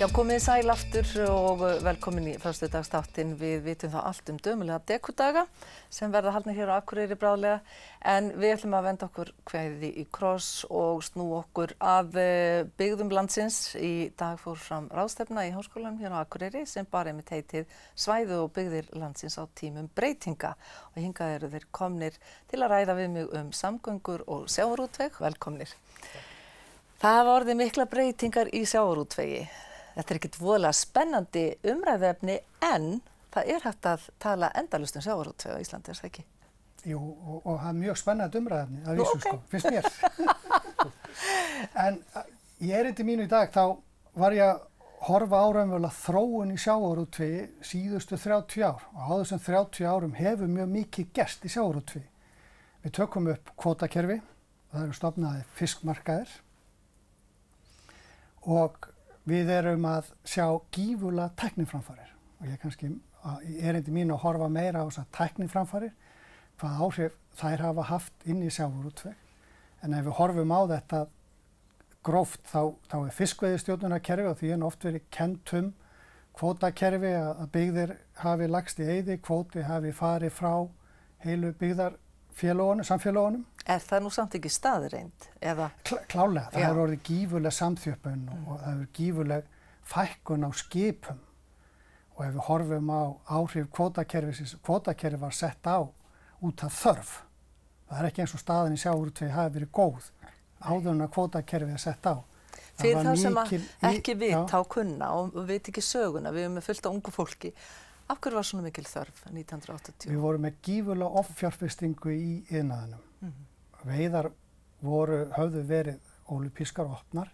Já, komið sæl aftur og velkomin í fyrstu dagstáttin. Við vitum þá allt um dömulega dekudaga sem verða haldna hér á Akureyri bráðlega en við ætlum að venda okkur hverði í kross og snú okkur af eh, byggðum landsins. Í dag fór fram ráðstefna í háskólanum hér á Akureyri sem bara er með teitið svæðu og byggðir landsins á tímum breytinga og hingað eru þeir komnir til að ræða við mig um samgöngur og sjáurútveg. Velkomnir. Það hafa orðið mikla breytingar í sjáurútvegi þetta er ekkert voðalega spennandi umræðvefni en það er hægt að tala endalust um sjávarútvei á Íslandi, er það ekki? Jú, og, og það er mjög spennandi umræðvefni að vísu okay. sko, finnst mér. en eh, í erindi mínu í dag þá var ég að horfa áraumvöla þróun í sjávarútvei síðustu 30 ár og á þessum 30 árum hefur mjög mikið gest í sjávarútvei. Við tökum upp kvotakerfi og það eru stopnaði fiskmarkaðir og við erum að sjá gífulega tækniframfarir og ég kannski, er endi mín að horfa meira á þess að tækniframfarir, hvað áhrif þær hafa haft inn í sjáfurútveg. En ef við horfum á þetta gróft þá, þá er fiskveiðistjórnunarkerfi og því er oft verið kentum kvotakerfi að byggðir hafi lagst í eyði, kvoti hafi farið frá heilu byggðar félónum, samfélónum. Er það nú samt ekki staðreind? Klá, klálega, það Já. er orðið gífurleg samþjöppun og, mm. og það er gífurleg fækkun á skipum og ef við horfum á áhrif kvotakerfisins, kvotakerfi var sett á út af þörf. Það er ekki eins og staðin í sjáurtvegi hafi verið góð áður en að kvotakerfið er sett á. Það Fyrir það mikil, sem ekki við í, tá kunna og við veit ekki söguna, við erum með fullt á ungu fólki Af hverju var svona mikil þörf 1980? Við vorum með gífurlega ofjárfestingu í yðnaðinum. Mm -hmm. Veiðar voru, höfðu verið ólupískar opnar.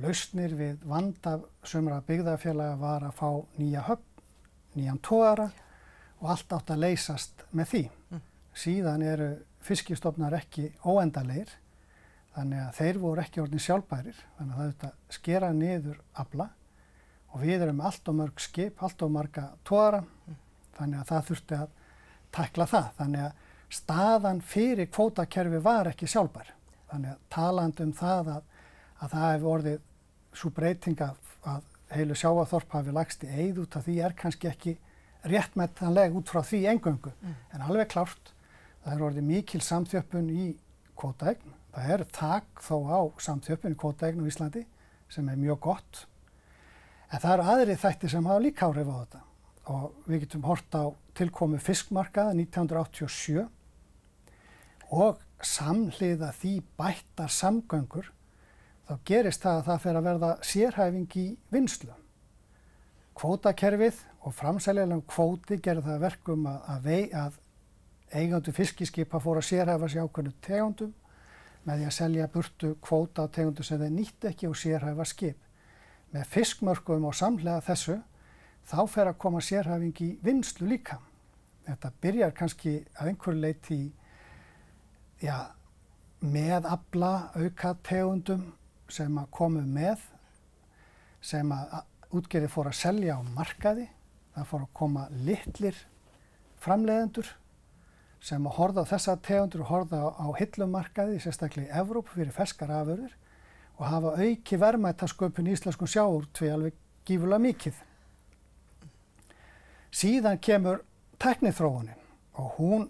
Lausnir við vanda sömra byggðarfélaga var að fá nýja höfn, nýjan tóara og allt átt að leysast með því. Mm. Síðan eru fiskistofnar ekki óendalegir þannig að þeir voru ekki orðin sjálfbærir þannig að það auðvitað skera niður abla og við erum allt og mörg skip, allt og marga tóra mm. þannig að það þurfti að takla það. Þannig að staðan fyrir kvótakerfi var ekki sjálfbær. Þannig að taland um það að, að það hefur orðið svo breyting að heilu sjáaþorp hafi lagst í eið út af því er kannski ekki réttmættanleg út frá því engöngu. Mm. En alveg klárt, það er orðið mikil samþjöppun í kvótaegn. Það er takk þó á samþjöppun í kvótaegn á Íslandi sem er mjög gott En það eru aðri þætti sem hafa líka áhrif á þetta og við getum hort á tilkomi fiskmarkaða 1987 og samhliða því bættar samgöngur þá gerist það að það fer að verða sérhæfing í vinslu. Kvótakerfið og framsælilegum kvóti gerir það verkum að, að, vei, að eigandu fiskiskipa fór að sérhæfa sér ákveðnu tegundum með því að selja burtu kvóta á tegundu sem þeir nýtt ekki og sérhæfa skip með fiskmörkum og samlega þessu þá fer að koma sérhæfing í vinslu líka. Þetta byrjar kannski að einhverju leiti í ja, meðabla aukategundum sem að komu með, sem að útgerði fór að selja á markaði, það fór að koma litlir framleiðendur sem að horfa á þessa tegundur og horfa á hillumarkaði, sérstaklega í Evróp fyrir ferskar afurðir og hafa auki verðmættasköpun í íslenskum sjáurtvið alveg gífulega mikið. Síðan kemur teknithróunin og hún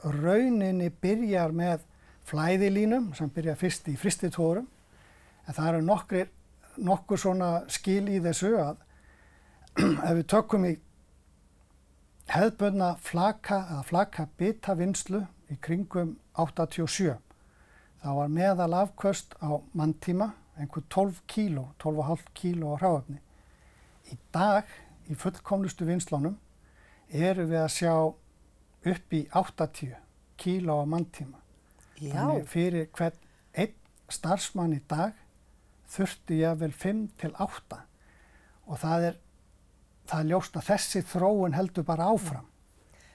rauninni byrjar með flæðilínum sem byrja fyrst í fristitórum en það eru nokkrir, nokkur svona skil í þessu að ef við tökum í hefðbönna flaka eða flaka bitavinslu í kringum 87 þá var meðal afkvöst á manntíma einhver 12 kíló, 12,5 kíló á hráöfni. Í dag, í fullkomlustu vinslónum, eru við að sjá upp í 80 kíló á manntíma. Já. Þannig fyrir hvern einn starfsmann í dag þurfti ég vel 5 til 8 og það er, það er ljóst að þessi þróun heldur bara áfram.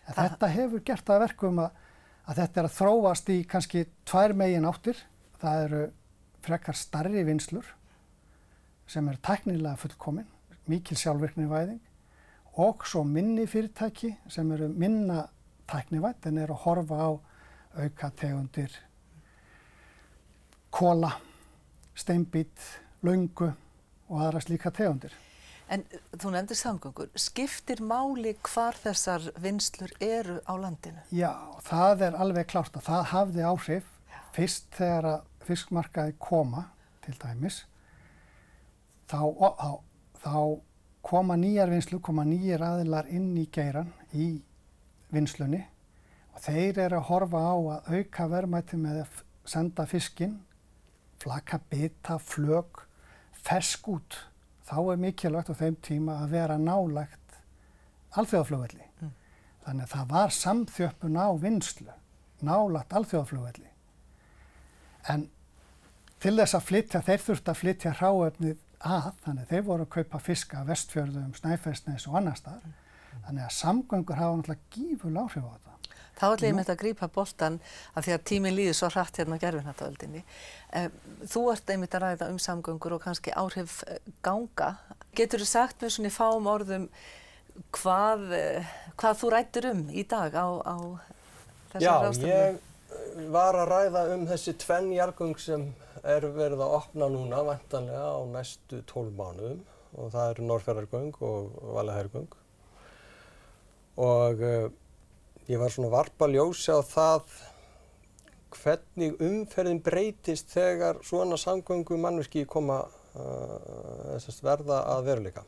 Þa... Mm. Þetta hefur gert að verku um að að þetta er að þróast í kannski tvær megin áttir. Það eru frekar starri vinslur sem eru tæknilega fullkominn, mikil sjálfvirkni væðing og svo minni fyrirtæki sem eru minna tæknivætt en eru að horfa á aukategundir, kóla, steinbít, laungu og aðra slíka tegundir. En eh, þú nefndir samgöngur, skiptir máli hvar þessar vinslur eru á landinu? Já, það er alveg klárt að það hafði áhrif Já. fyrst þegar að fiskmarkaði koma til dæmis þá, þá, þá koma nýjar vinslu, koma nýjar aðilar inn í geiran í vinslunni og þeir eru að horfa á að auka verðmætti með að senda fiskinn, flaka bita, flög, fersk út þá er mikilvægt á þeim tíma að vera nálagt alþjóðaflugvelli. Mm. Þannig að það var samþjöppun á vinslu, nálagt alþjóðaflugvelli. En til þess að flytja, þeir þurfti að flytja hráöfnið að, þannig að þeir voru að kaupa fiska á vestfjörðum, snæfessnes og annar staðar. Mm. Þannig að samgöngur hafa náttúrulega gífur láhrif á þetta. Þá ætlum ég með þetta að grípa bóltan af því að tíminn líður svo hratt hérna á gerfinhættuöldinni. Eh, þú ert einmitt að ræða um samgöngur og kannski áhrif eh, ganga. Getur þú sagt með svona í fáum orðum hvað, eh, hvað þú rættur um í dag á, á þessar ráðstöfnum? Ég var að ræða um þessi tvennjargung sem er verið að opna núna vantanlega á næstu tólmánuðum og það eru Norrfjörðargung og Valahærgung og ég var svona varpa ljósi á það hvernig umferðin breytist þegar svona samgöngu mannverki koma uh, verða að veruleika.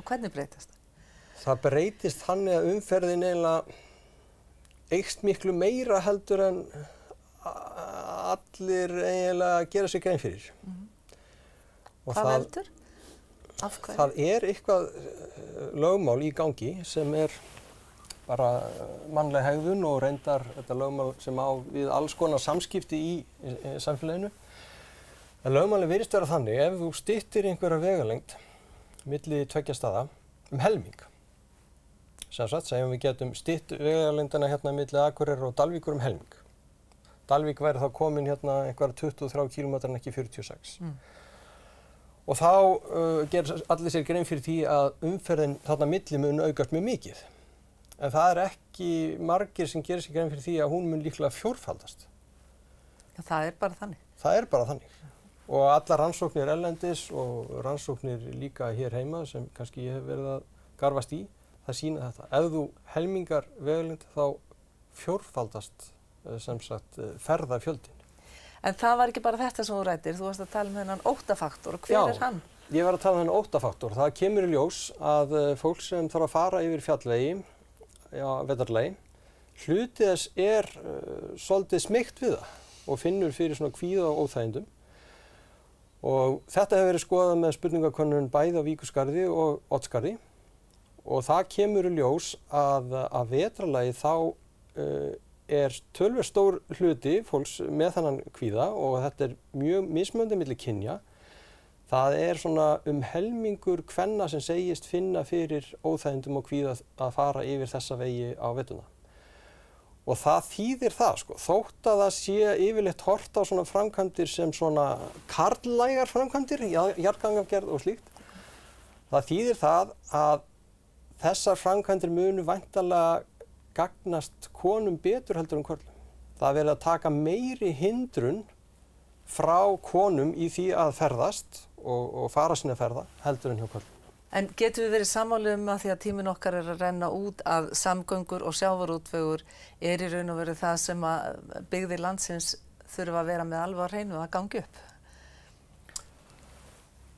Og hvernig breytist það? Það breytist þannig að umferðin eiginlega eikst miklu meira heldur en allir eiginlega gera sér grein fyrir. Mm -hmm. Hvað veldur? Af hverju? Það er eitthvað eh, lögmál í gangi sem er bara eh, mannleg hegðun og reyndar þetta lögmál sem á við alls konar samskipti í, í, í samfélaginu. En lögmálinn virðist vera þannig ef þú stýttir einhverja vegalengt millir tvekja staða um helming. Sæmsagt segjum við getum stýtt vegalengdana hérna millir Akureyri og Dalvíkur um helming. Dalvík væri þá komin hérna einhverja 23 km en ekki 46 km. Mm. Og þá uh, eh, ger allir sér grein fyrir því að umferðin þarna millir mun aukast mjög mikið en það er ekki margir sem gerir sig grein fyrir því að hún mun líklega fjórfaldast. Já, það er bara þannig. Það er bara þannig. Og alla rannsóknir ellendis og rannsóknir líka hér heima sem kannski ég hef verið að garfast í, það sína þetta. Ef þú helmingar vegalind þá fjórfaldast eh, sem sagt eh, ferðafjöldin. En það var ekki bara þetta sem þú rættir, þú varst að tala um hennan óttafaktor. Hver Já, er hann? Ég var að tala um hennan óttafaktor. Það kemur í ljós að eh, fólk sem þarf að fara yfir fjallvegi á vetarlagi. Hluti þess er uh, svolítið smygt við það og finnur fyrir svona kvíða og óþægindum. Og þetta hefur verið skoðað með spurningakonurinn bæði á Víkusgarði og Ottsgarði og það kemur í ljós að að vetralagi þá uh, er tölver stór hluti fólks með þannan kvíða og þetta er mjög mismöndið millir kynja það er svona um helmingur hvenna sem segist finna fyrir óþægindum og hví að fara yfir þessa vegi á vettuna. Og það þýðir það sko, þótt að það sé yfirleitt hort á svona framkvæmdir sem svona karlægar framkvæmdir, jarðgangafgerð og slíkt. Það þýðir það að þessar framkvæmdir munu vantalega gagnast konum betur heldur um körlum. Það verður að taka meiri hindrun frá konum í því að ferðast og, og fara sinna ferða heldur en hjá kvöld. En getur við verið samálu um að því að tímin okkar er að renna út að samgöngur og sjávarútvegur er í raun og verið það sem að byggðir landsins þurfa að vera með alvar hreinu að gangi upp?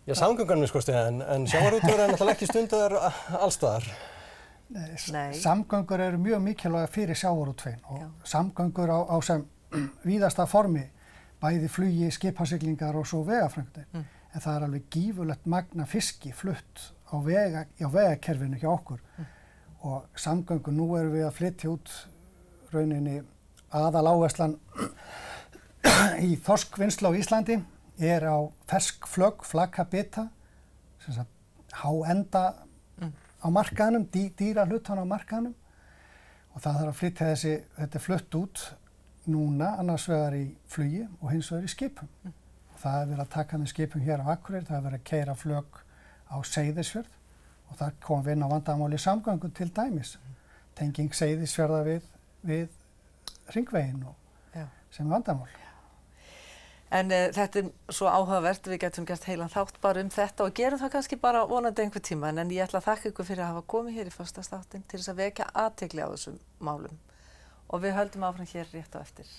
Já, samgöngarnir sko stið, en, en sjávarútvegur er náttúrulega ekki stundar allstaðar. Nei, Nei. samgöngur eru mjög mikilvæg fyrir sjávarútvegin og Já. samgöngur á, á sem víðasta formi bæði flugi, skipaseglingar og svo vegafröndin. Mm. En það er alveg gífurlegt magna fiski flutt á, vega, á vegakerfinu hjá okkur. Mm. Og samgöngu, nú erum við að flytja út rauninni aðal áherslan í þorskvinnsla á Íslandi er á ferskflögg, flakkabita, háenda mm. á markaðanum, dý, dýra hlutan á markaðanum og það þarf að flytja þessi, þetta flutt út núna annars vegar í flugi og hins vegar í skipum. Mm. Það hefur verið að taka með skipum hér á Akureyri, það hefur verið að keira flög á Seyðisfjörð og það kom við inn á vandamáli samgangu til dæmis. Mm. Tenging Seyðisfjörða við, við ringvegin og Já. sem vandamál. Já. En e, þetta er svo áhugavert, við getum gert heilan þátt bara um þetta og gerum það kannski bara vonandi einhver tíma en, en ég ætla að þakka ykkur fyrir að hafa komið hér í fyrsta státtinn til þess að vekja aðtegli á þessum málum og við höldum áfram hér rétt á eftir.